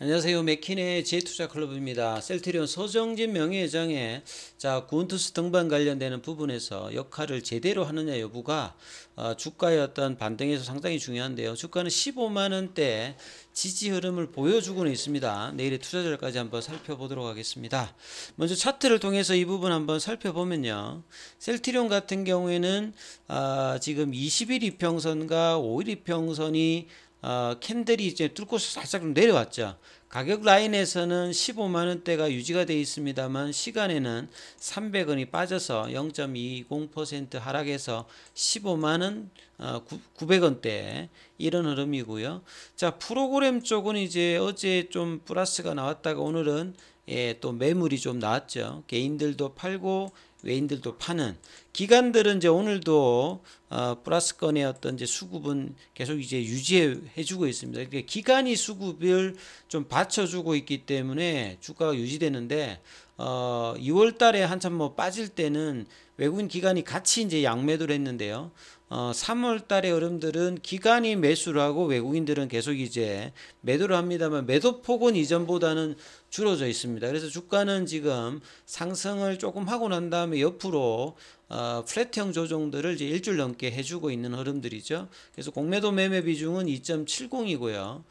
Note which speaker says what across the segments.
Speaker 1: 안녕하세요. 맥킨의 재투자 클럽입니다. 셀트리온 서정진 명예회장의 자구투스 등반 관련되는 부분에서 역할을 제대로 하느냐 여부가 어, 주가의 어떤 반등에서 상당히 중요한데요. 주가는 15만 원대 지지 흐름을 보여주고는 있습니다. 내일의 투자절까지 한번 살펴보도록 하겠습니다. 먼저 차트를 통해서 이 부분 한번 살펴보면요. 셀트리온 같은 경우에는 아, 지금 20일 이평선과 5일 이평선이 어, 캔들이 이제 뚫고 살짝 좀 내려왔죠. 가격 라인에서는 15만 원대가 유지가 되어 있습니다만 시간에는 300원이 빠져서 0.20% 하락해서 15만 원 어, 900원대 이런 흐름이고요. 자 프로그램 쪽은 이제 어제 좀 플러스가 나왔다가 오늘은 예, 또 매물이 좀 나왔죠. 개인들도 팔고 외인들도 파는 기관들은 이제 오늘도 어, 플러스건의 어떤 이제 수급은 계속 이제 유지해주고 있습니다. 그러니까 기간이 수급을 좀 받쳐주고 있기 때문에 주가가 유지되는데 어, 2월달에 한참 뭐 빠질 때는 외국인 기관이 같이 이제 양매도를 했는데요. 어, 3월 달에 여름들은 기관이 매수를 하고 외국인들은 계속 이제 매도를 합니다만 매도 폭은 이전보다는 줄어져 있습니다. 그래서 주가는 지금 상승을 조금 하고 난 다음에 옆으로 어, 플랫형 조정들을 이제 일주일 넘게 해주고 있는 흐름들이죠. 그래서 공매도 매매 비중은 2.70이고요.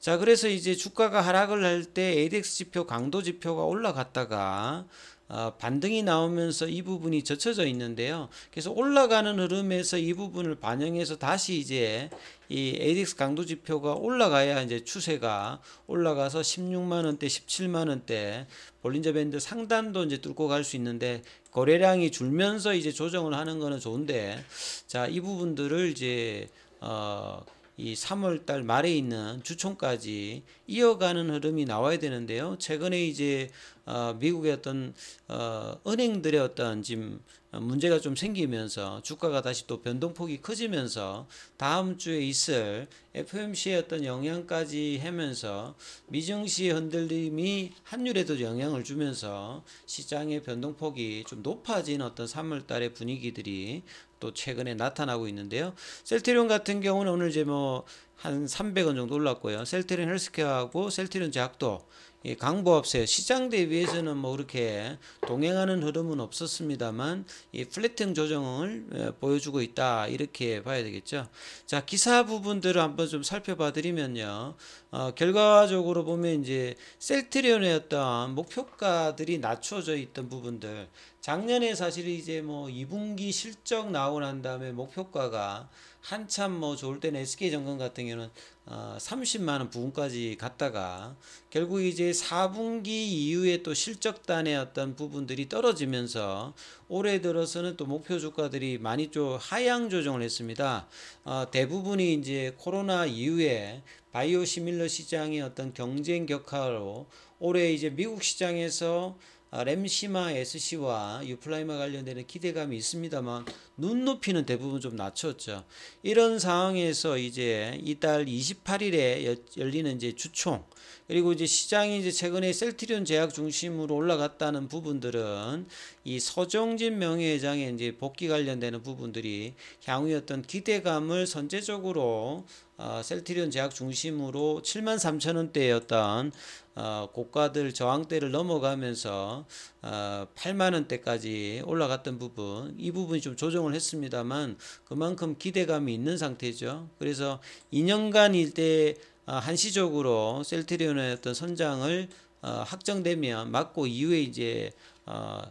Speaker 1: 자, 그래서 이제 주가가 하락을 할 때 ADX 지표 강도 지표가 올라갔다가 어, 반등이 나오면서 이 부분이 젖혀져 있는데요. 그래서 올라가는 흐름에서 이 부분을 반영해서 다시 이제 이 ADX 강도 지표가 올라가야 이제 추세가 올라가서 16만 원대, 17만 원대 볼린저 밴드 상단도 이제 뚫고 갈 수 있는데 거래량이 줄면서 이제 조정을 하는 거는 좋은데 자, 이 부분들을 이제 어, 이 3월달 말에 있는 주총까지 이어가는 흐름이 나와야 되는데요. 최근에 이제 어, 미국의 어떤 어, 은행들의 어떤 지금 문제가 좀 생기면서 주가가 다시 또 변동폭이 커지면서 다음 주에 있을 FOMC의 어떤 영향까지 하면서 미증시 흔들림이 한율에도 영향을 주면서 시장의 변동폭이 좀 높아진 어떤 3월 달의 분위기들이 또 최근에 나타나고 있는데요. 셀트리온 같은 경우는 오늘 이제 뭐 한 300원 정도 올랐고요. 셀트리온 헬스케어하고 셀트리온 제약도 이 강보합세 시장 대비해서는 뭐 그렇게 동행하는 흐름은 없었습니다만 이플랫팅 조정을 예, 보여주고 있다 이렇게 봐야 되겠죠. 자 기사 부분들을 한번 좀 살펴봐 드리면요. 어, 결과적으로 보면 이제 셀트리온의 어떤 목표가들이 낮춰져 있던 부분들 작년에 사실 이제 뭐 2분기 실적 나오고 난 다음에 목표가가 한참 뭐 좋을 때는 SK 정권 같은 경우는 어 30만 원 부분까지 갔다가 결국 이제 4분기 이후에 또 실적단의 어떤 부분들이 떨어지면서 올해 들어서는 또 목표 주가들이 많이 좀 하향 조정을 했습니다. 어 대부분이 이제 코로나 이후에 바이오 시밀러 시장의 어떤 경쟁 격화로 올해 이제 미국 시장에서 아, 램시마 SC와 유플라이마 관련되는 기대감이 있습니다만 눈높이는 대부분 좀 낮췄죠. 이런 상황에서 이제 이달 28일에 열리는 이제 주총 그리고 이제 시장이 이제 최근에 셀트리온 제약 중심으로 올라갔다는 부분들은 이 서정진 명예회장의 이제 복귀 관련되는 부분들이 향후 어떤 기대감을 선제적으로 어, 셀트리온 제약 중심으로 7만 3천 원대였던 어, 고가들 저항대를 넘어가면서 어, 8만 원대까지 올라갔던 부분 이 부분이 좀 조정을 했습니다만 그만큼 기대감이 있는 상태죠. 그래서 2년간 일대 어, 한시적으로 셀트리온의 어떤 선장을 어, 확정되면 맞고 이후에 이제 어,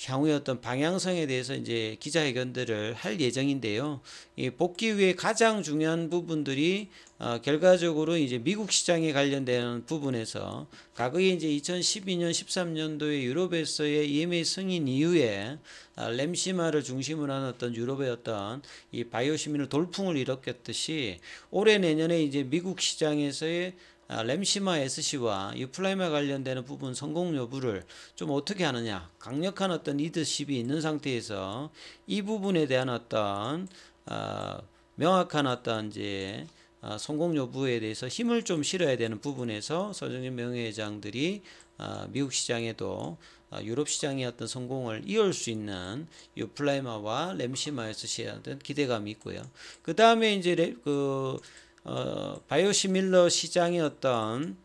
Speaker 1: 향후의 어떤 방향성에 대해서 이제 기자회견들을 할 예정인데요. 이 복귀 후에 가장 중요한 부분들이 어, 결과적으로 이제 미국 시장에 관련된 부분에서 과거에 이제 2012년 13년도에 유럽에서의 EMA 승인 이후에 어, 램시마를 중심으로 한 어떤 유럽의 어떤 이 바이오시민을 돌풍을 일으켰듯이 올해 내년에 이제 미국 시장에서의 아, 램시마 SC와 유플라임에 관련되는 부분 성공 여부를 좀 어떻게 하느냐 강력한 어떤 리드십이 있는 상태에서 이 부분에 대한 어떤 어, 명확한 어떤 이제 어, 성공 여부에 대해서 힘을 좀 실어야 되는 부분에서 서정진 명예회장들이 어, 미국 시장에도 어, 유럽 시장의 어떤 성공을 이을 수 있는 유플라이마와 램시마에서 시의 어떤 기대감이 있고요. 그 다음에 이제 그 어, 바이오시밀러 시장의 어떤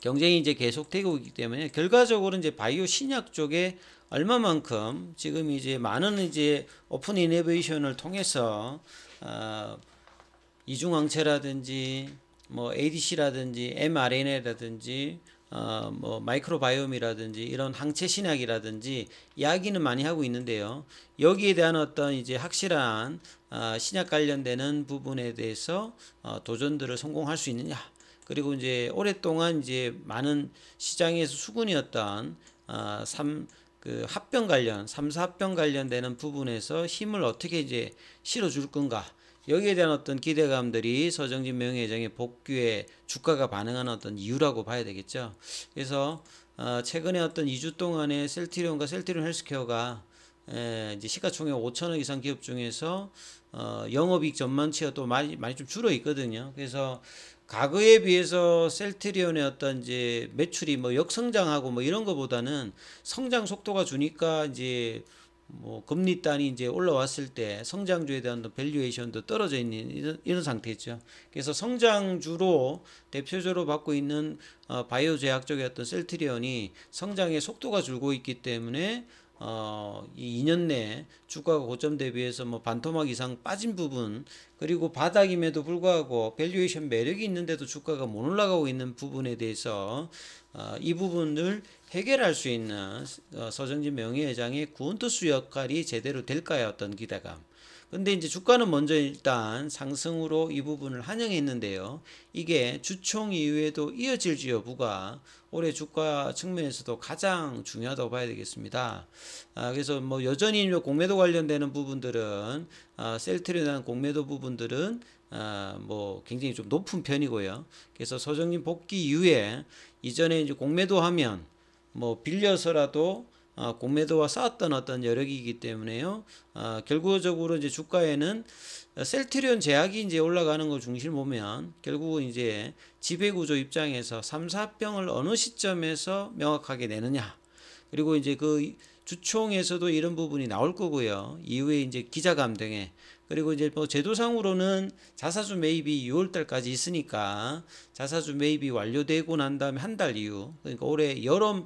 Speaker 1: 경쟁이 이제 계속되고 있기 때문에 결과적으로 이제 바이오 신약 쪽에 얼마만큼 지금 이제 많은 이제 오픈 이네베이션을 통해서 어, 이중항체라든지 뭐 ADC라든지 mRNA라든지 어, 뭐 마이크로바이옴이라든지 이런 항체 신약이라든지 이야기는 많이 하고 있는데요. 여기에 대한 어떤 이제 확실한 어, 신약 관련되는 부분에 대해서 어, 도전들을 성공할 수 있느냐. 그리고 이제 오랫동안 이제 많은 시장에서 수군이었던 어, 삼, 그 합병 관련, 삼사합병 관련되는 부분에서 힘을 어떻게 이제 실어줄 건가. 여기에 대한 어떤 기대감들이 서정진 명예회장의 복귀에 주가가 반응하는 어떤 이유라고 봐야 되겠죠. 그래서 어, 최근에 어떤 2주 동안에 셀트리온과 셀트리온 헬스케어가 에, 이제 시가총액 5천억 이상 기업 중에서 어, 영업이익 전망치가 또 많이 많이 좀 줄어 있거든요. 그래서 과거에 비해서 셀트리온의 어떤 이제 매출이 뭐 역성장하고 뭐 이런 거보다는 성장 속도가 주니까 이제 뭐 금리 단이 이제 올라왔을 때 성장주에 대한 밸류에이션도 떨어져 있는 이런, 이런 상태죠. 그래서 성장주로 대표적으로 받고 있는 어, 바이오 제약 쪽이었던 셀트리온이 성장의 속도가 줄고 있기 때문에 어, 이 2년 내 주가가 고점 대비해서 뭐 반토막 이상 빠진 부분, 그리고 바닥임에도 불구하고 밸류에이션 매력이 있는데도 주가가 못 올라가고 있는 부분에 대해서 어, 이 부분을 해결할 수 있는 어, 서정진 명예회장의 구원투수 역할이 제대로 될까요? 어떤 기대감. 근데 이제 주가는 먼저 일단 상승으로 이 부분을 환영했는데요 이게 주총 이후에도 이어질지 여부가 올해 주가 측면에서도 가장 중요하다고 봐야 되겠습니다. 아, 그래서 뭐 여전히 공매도 관련되는 부분들은 아, 셀트리나 공매도 부분들은 아, 뭐 굉장히 좀 높은 편이고요. 그래서 서정진 복귀 이후에 이전에 이제 공매도 하면 뭐 빌려서라도 아, 공매도와 쌓았던 어떤 여력이기 때문에요. 아, 결과적으로 이제 주가에는 셀트리온 제약이 이제 올라가는 거 중심 보면 결국은 이제 지배구조 입장에서 삼사병을 어느 시점에서 명확하게 내느냐. 그리고 이제 그 주총에서도 이런 부분이 나올 거고요. 이후에 이제 기자감등회 그리고 이제 뭐 제도상으로는 자사주 매입이 6월달까지 있으니까 자사주 매입이 완료되고 난 다음에 한 달 이후 그러니까 올해 여름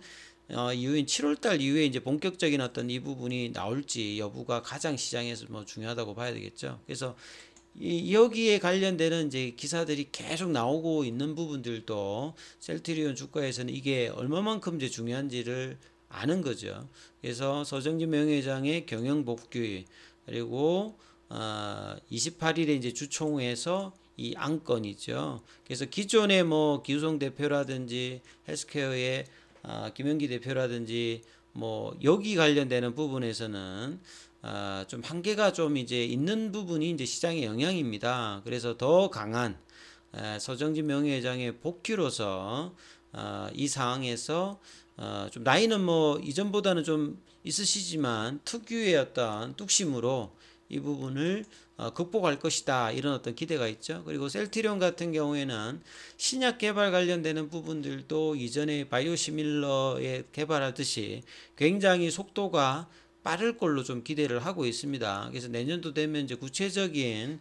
Speaker 1: 어, 이후인 7월달 이후에 이제 본격적인 어떤 이 부분이 나올지 여부가 가장 시장에서 뭐 중요하다고 봐야 되겠죠. 그래서 이, 여기에 관련되는 이제 기사들이 계속 나오고 있는 부분들도 셀트리온 주가에서는 이게 얼마만큼 이제 중요한지를 아는 거죠. 그래서 서정진 명예회장의 경영 복귀 그리고 어, 아, 28일에 이제 주총회에서 이 안건이죠. 그래서 기존에 뭐 기우성 대표라든지 헬스케어의 어, 김영기 대표라든지 뭐 여기 관련되는 부분에서는 어, 좀 한계가 좀 이제 있는 부분이 이제 시장의 영향입니다. 그래서 더 강한 에, 서정진 명예회장의 복귀로서 아, 이 상황에서 어, 좀 나이는 뭐 이전보다는 좀 있으시지만 특유의 어떤 뚝심으로 이 부분을 아, 극복할 것이다 이런 어떤 기대가 있죠. 그리고 셀트리온 같은 경우에는 신약 개발 관련되는 부분들도 이전에 바이오시밀러에 개발하듯이 굉장히 속도가 빠를 걸로 좀 기대를 하고 있습니다. 그래서 내년도 되면 이제 구체적인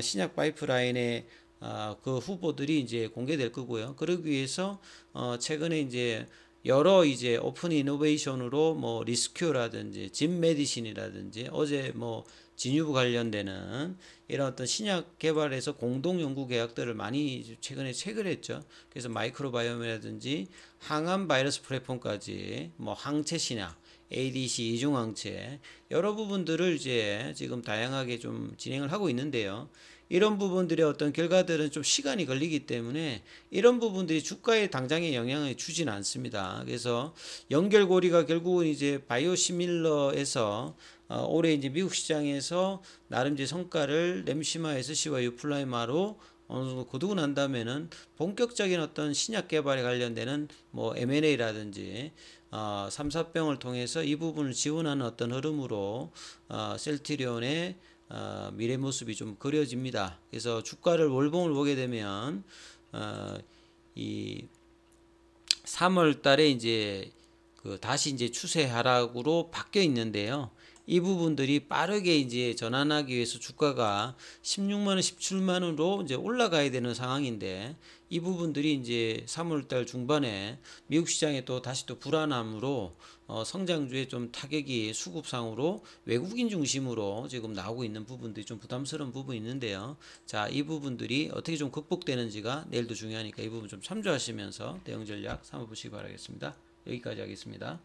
Speaker 1: 신약 파이프라인의 아, 그 후보들이 이제 공개될 거고요. 그러기 위해서 어, 최근에 이제 여러 이제 오픈 이노베이션으로 뭐 리스큐라든지 진 메디신이라든지 어제 뭐 진유부 관련되는 이런 어떤 신약 개발에서 공동 연구 계약들을 많이 최근에 체결했죠. 그래서 마이크로바이옴이라든지 항암 바이러스 플랫폼까지 뭐 항체 신약 ADC 이중 항체 여러 부분들을 이제 지금 다양하게 좀 진행을 하고 있는데요. 이런 부분들의 어떤 결과들은 좀 시간이 걸리기 때문에 이런 부분들이 주가에 당장의 영향을 주진 않습니다. 그래서 연결고리가 결국은 이제 바이오시밀러에서 어, 올해 이제 미국 시장에서 나름 이제 성과를 램시마 SC와 유플라이마로 어느 정도 거두고 난 다음에는 본격적인 어떤 신약 개발에 관련되는 뭐 M&A라든지 어, 삼사병을 통해서 이 부분을 지원하는 어떤 흐름으로 어, 셀트리온의 어, 미래 모습이 좀 그려집니다. 그래서 주가를 월봉을 보게 되면 어, 이 3월 달에 이제 그 다시 이제 추세 하락으로 바뀌어 있는데요. 이 부분들이 빠르게 이제 전환하기 위해서 주가가 16만 원, 17만 원으로 이제 올라가야 되는 상황인데 이 부분들이 이제 3월달 중반에 미국 시장에 또 다시 또 불안함으로 어, 성장주에 좀 타격이 수급상으로 외국인 중심으로 지금 나오고 있는 부분들이 좀 부담스러운 부분이 있는데요. 자, 이 부분들이 어떻게 좀 극복되는지가 내일도 중요하니까 이 부분 좀 참조하시면서 대응 전략 삼아 보시기 바라겠습니다. 여기까지 하겠습니다.